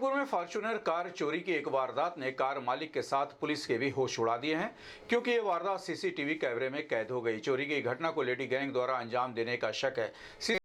गोरखपुर में Fortuner car चोरी की एक वारदात ने कार मालिक के साथ पुलिस के भी होश उड़ा दिए हैं क्योंकि ये वारदात सीसीटीवी कैमरे में कैद हो गई चोरी की घटना को लेडी गैंग द्वारा अंजाम देने का शक है